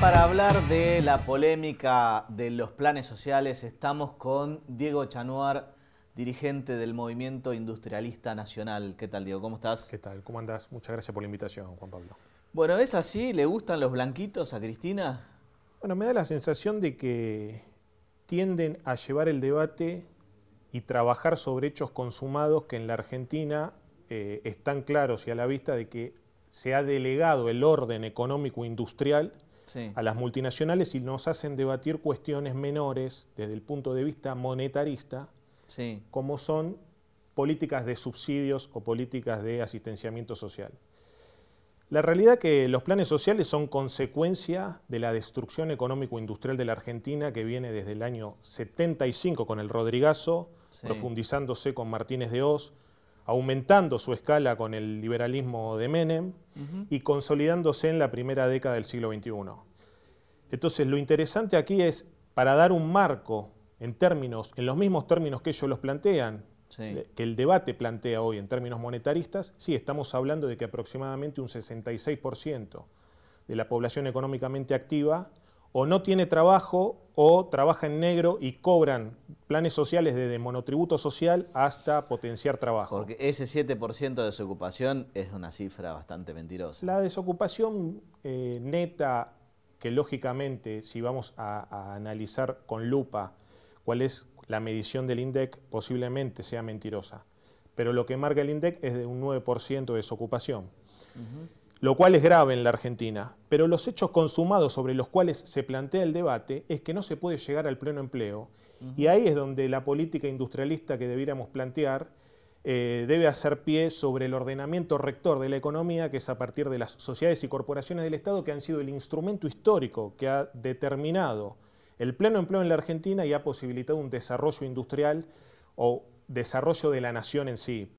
Para hablar de la polémica de los planes sociales, estamos con Diego Chanuar, dirigente del Movimiento Industrialista Nacional. ¿Qué tal, Diego? ¿Cómo estás? ¿Qué tal? ¿Cómo andás? Muchas gracias por la invitación, Juan Pablo. Bueno, ¿es así? ¿Le gustan los blanquitos a Cristina? Bueno, me da la sensación de que tienden a llevar el debate y trabajar sobre hechos consumados que en la Argentina eh, están claros y a la vista de que se ha delegado el orden económico industrial a las multinacionales y nos hacen debatir cuestiones menores desde el punto de vista monetarista, como son políticas de subsidios o políticas de asistenciamiento social. La realidad es que los planes sociales son consecuencia de la destrucción económico-industrial de la Argentina que viene desde el año 75 con el Rodrigazo, profundizándose con Martínez de Oz, aumentando su escala con el liberalismo de Menem y consolidándose en la primera década del siglo XXI. Entonces, lo interesante aquí es, para dar un marco en términos, en los mismos términos que ellos los plantean, que el debate plantea hoy en términos monetaristas, sí, estamos hablando de que aproximadamente un 66% de la población económicamente activa o no tiene trabajo o trabaja en negro y cobran planes sociales desde monotributo social hasta potenciar trabajo. Porque ese 7% de desocupación es una cifra bastante mentirosa. La desocupación eh, neta, que lógicamente si vamos a, analizar con lupa cuál es la medición del INDEC, posiblemente sea mentirosa. Pero lo que marca el INDEC es de un 9% de desocupación lo cual es grave en la Argentina, pero los hechos consumados sobre los cuales se plantea el debate es que no se puede llegar al pleno empleo. Y ahí es donde la política industrialista que debiéramos plantear eh, debe hacer pie sobre el ordenamiento rector de la economía, que es a partir de las sociedades y corporaciones del Estado, que han sido el instrumento histórico que ha determinado el pleno empleo en la Argentina y ha posibilitado un desarrollo industrial o desarrollo de la nación en sí.